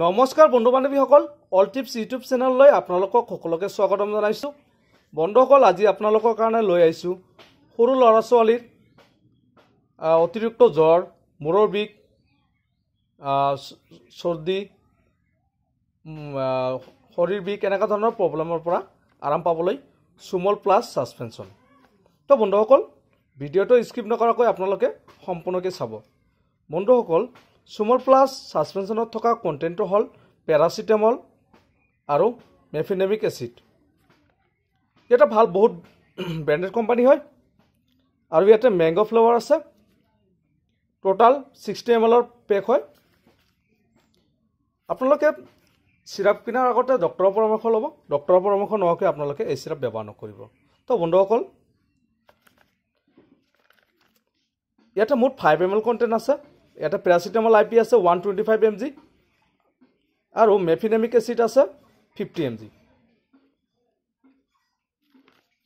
নমস্কাৰ বন্ধু বান্ধৱীসকল অল টিপছ ইউটিউব চেনেললৈ আপোনালোকক সকলোকে স্বাগতম জনাইছোঁ বন্ধুসকল আজি আপোনালোকৰ কাৰণে লৈ আহিছোঁ সৰু ল'ৰা ছোৱালীৰ অতিৰিক্ত জ্বৰ মূৰৰ বিষ চৰ্দি শৰীৰ বিষ এনেকুৱা ধৰণৰ প্ৰব্লেমৰ পৰা আৰাম পাবলৈ চুমল প্লাছ ছাছপেনশ্যন তো বন্ধুসকল ভিডিঅ'টো স্কিপ নকৰাকৈ আপোনালোকে সম্পূৰ্ণকৈ চাব বন্ধুসকল চুমল প্লাছ ছাছপেঞ্চনত থকা কণ্টেণ্টটো হ'ল পেৰাচিটামল আৰু মেফিনেমিক এচিড এটা ভাল বহুত ব্ৰেণ্ডেড কোম্পানী হয় আৰু ইয়াতে মেংগ' ফ্লেভাৰ আছে টোটাল ছিক্সটি এম এলৰ পেক হয় আপোনালোকে চিৰাপ কিনাৰ আগতে ডক্তৰৰ পৰামৰ্শ ল'ব ডক্তৰৰ পৰামৰ্শ নোহোৱাকৈ আপোনালোকে এই চিৰাপ ব্যৱহাৰ নকৰিব তো বন্ধুসকল ইয়াতে মুঠ ফাইভ এম এল কণ্টেণ্ট আছে এটা পেৰাচিটামল আই পি আছে one twenty five M G আৰু মেফিনেমিক এচিড আছে ফিফটি এম জি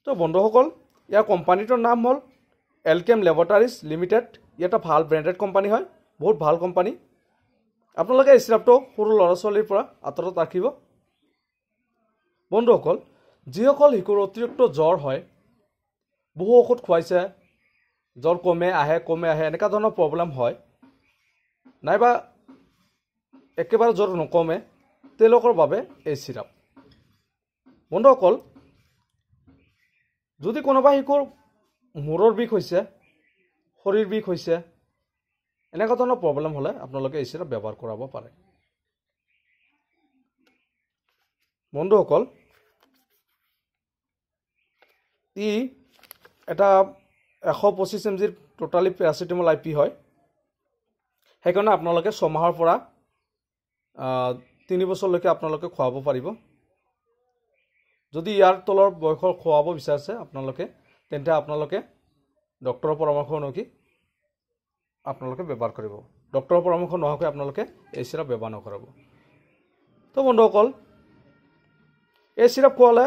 তো বন্ধুসকল ইয়াৰ কোম্পানীটোৰ নাম হ'ল এল এলকেম লেবৰটাৰিজ লিমিটেড ই এটা ভাল ব্ৰেণ্ডেড কোম্পানী হয় বহুত ভাল কোম্পানী আপোনালোকে এই ইষ্টাপটো সৰু ল'ৰা ছোৱালীৰ পৰা আঁতৰত ৰাখিব বন্ধুসকল যিসকল শিশুৰ অতিৰিক্ত জ্বৰ হয় বহু ঔষধ খুৱাইছে জ্বৰ কমে আহে কমে আহে এনেকুৱা ধৰণৰ প্ৰব্লেম হয় নাইবা একেবাৰে জ্বৰ নকমে তেওঁলোকৰ বাবে এই চিৰাপ বন্ধুসকল যদি কোনোবা শিশুৰ মূৰৰ বিষ হৈছে শৰীৰ বিষ হৈছে এনেকুৱা ধৰণৰ প্ৰব্লেম হ'লে আপোনালোকে এই চিৰাপ ব্যৱহাৰ কৰাব পাৰে বন্ধুসকল ই এটা এশ পঁচিছ এম জিৰ টোটেলি পেৰাচিটেমল আই পি হয় সেইকাৰণে আপোনালোকে ছমাহৰ পৰা তিনি বছৰলৈকে আপোনালোকে খুৱাব পাৰিব যদি ইয়াৰ তলৰ বয়সৰ খুৱাব বিচাৰিছে আপোনালোকে তেন্তে আপোনালোকে ডক্টৰৰ পৰামৰ্শ অনুসৰি আপোনালোকে ব্যৱহাৰ কৰিব ডক্টৰৰ পৰামৰ্শ নোহোৱাকৈ আপোনালোকে এই চিৰাপ ব্যৱহাৰ নকৰাব তো বন্ধুসকল এই চিৰাপ খোৱালে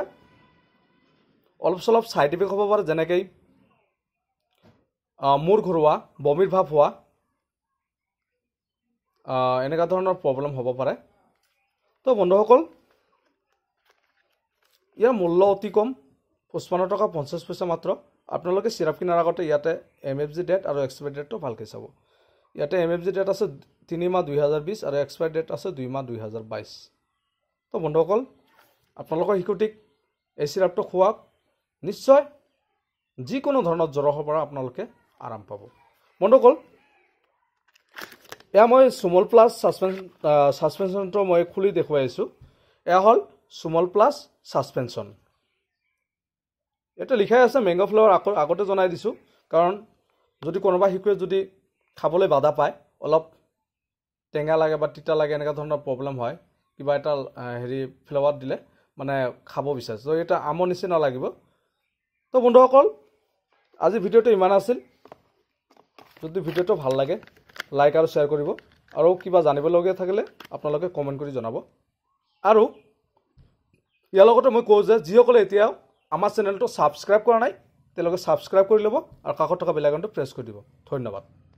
অলপ চলপ ছাইড ইফেক্ট হ'ব পাৰে যেনেকৈ মূৰ ঘূৰোৱা বমিৰ ভাৱ হোৱা এনেকুৱা ধৰণৰ প্ৰব্লেম হ'ব পাৰে তো বন্ধুসকল ইয়াৰ মূল্য অতি কম পঁচপন্ন টকা পঞ্চাছ পইচা মাত্ৰ আপোনালোকে চিৰাপ কিনাৰ আগতে ইয়াতে এম এফ জি ডেট আৰু এক্সপাইৰী ডেটটো ভালকৈ চাব ইয়াতে এম এফ জি ডেট আছে তিনি মাহ দুই হাজাৰ বিছ আৰু এক্সপাইৰী ডেট আছে দুই মাহ দুহেজাৰ বাইছ তো বন্ধুসকল আপোনালোকৰ শিশুটিক এই চিৰাপটো খোৱাক নিশ্চয় যিকোনো ধৰণৰ জ্বৰ হ'ব পৰা আপোনালোকে আৰাম পাব বন্ধুসকল এয়া মই চুমল প্লাছ ছাছপেঞ্চন ছাছপেঞ্চনটো মই খুলি দেখুৱাইছোঁ এয়া হ'ল চুমল প্লাছ ছাছপেঞ্চন এইটো লিখাই আছে মেংগ' ফ্লেভাৰ আকৌ আগতে জনাই দিছোঁ কাৰণ যদি কোনোবা শিশুৱে যদি খাবলৈ বাধা পায় অলপ টেঙা লাগে বা তিতা লাগে এনেকুৱা ধৰণৰ প্ৰব্লেম হয় কিবা এটা হেৰি ফ্লেভাৰ দিলে মানে খাব বিচাৰিছোঁ ত' এটা আমৰ নিচিনা লাগিব তো বন্ধুসকল আজি ভিডিঅ'টো ইমান আছিল যদি ভিডিঅ'টো ভাল লাগে লাইক আৰু শ্বেয়াৰ কৰিব আৰু কিবা জানিবলগীয়া থাকিলে আপোনালোকে কমেণ্ট কৰি জনাব আৰু ইয়াৰ লগতে মই কওঁ যে যিসকলে এতিয়াও আমাৰ চেনেলটো ছাবস্ক্ৰাইব কৰা নাই তেওঁলোকে ছাবস্ক্ৰাইব কৰি ল'ব আৰু কাষত থকা বেলাইকনটো প্ৰেছ কৰি দিব ধন্যবাদ